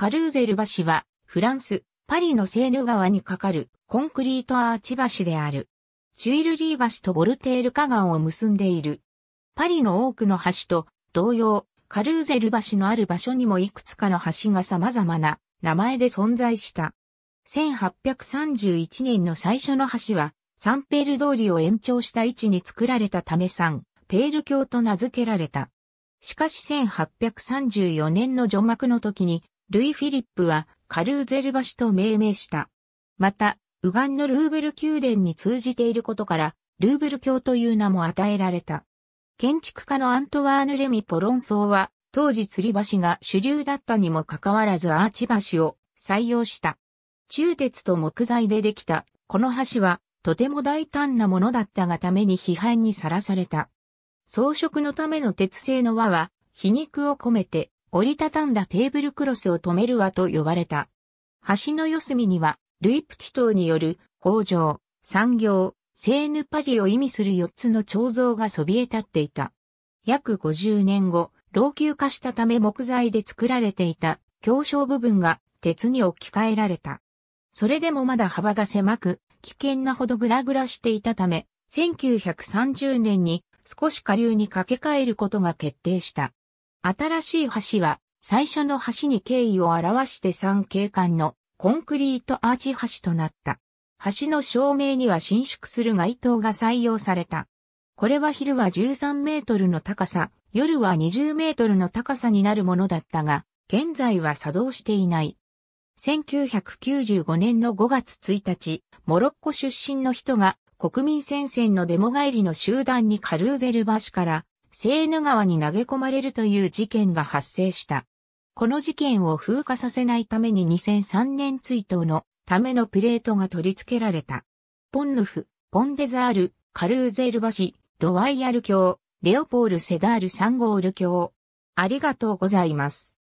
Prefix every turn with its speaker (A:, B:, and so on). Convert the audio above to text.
A: カルーゼル橋は、フランス、パリのセーヌ川に架かるコンクリートアーチ橋である。チュイルリー橋とボルテール河岸を結んでいる。パリの多くの橋と同様、カルーゼル橋のある場所にもいくつかの橋が様々な名前で存在した。1831年の最初の橋は、サンペール通りを延長した位置に作られたためサン、ペール橋と名付けられた。しかし1834年の除幕の時にルイ・フィリップはカルーゼル橋と命名した。また、ウガンのルーブル宮殿に通じていることから、ルーブル橋という名も与えられた。建築家のアントワーヌ・レミ・ポロンソーは、当時吊り橋が主流だったにもかかわらずアーチ橋を採用した。中鉄と木材でできた、この橋は、とても大胆なものだったがために批判にさらされた。装飾のための鉄製の輪は、皮肉を込めて、折りたたんだテーブルクロスを止める輪と呼ばれた。橋の四隅には、ルイプティ島による、工場、産業、セーヌパリを意味する四つの彫像がそびえ立っていた。約50年後、老朽化したため木材で作られていた狭小部分が鉄に置き換えられた。それでもまだ幅が狭く、危険なほどグラグラしていたため、1930年に少し下流に掛け替えることが決定した。新しい橋は、最初の橋に敬意を表して三景観のコンクリートアーチ橋となった。橋の照明には伸縮する街灯が採用された。これは昼は13メートルの高さ、夜は20メートルの高さになるものだったが、現在は作動していない。1995年の5月1日、モロッコ出身の人が国民戦線のデモ帰りの集団にカルーゼル橋からセーヌ川に投げ込まれるという事件が発生した。この事件を風化させないために2003年追悼のためのプレートが取り付けられた。ポンヌフ、ポンデザール、カルーゼル橋、ロワイヤル橋、レオポール・セダール・サンゴール橋。ありがとうございます。